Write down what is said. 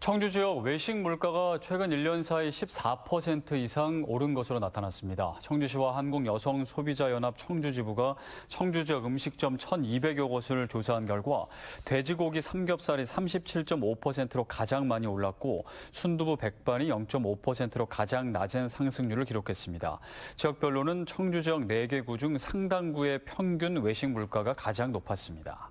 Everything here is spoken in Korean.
청주 지역 외식 물가가 최근 1년 사이 14% 이상 오른 것으로 나타났습니다. 청주시와 한국여성소비자연합 청주지부가 청주 지역 음식점 1,200여 곳을 조사한 결과 돼지고기 삼겹살이 37.5%로 가장 많이 올랐고 순두부 백반이 0.5%로 가장 낮은 상승률을 기록했습니다. 지역별로는 청주 지역 4개구 중 상당구의 평균 외식 물가가 가장 높았습니다.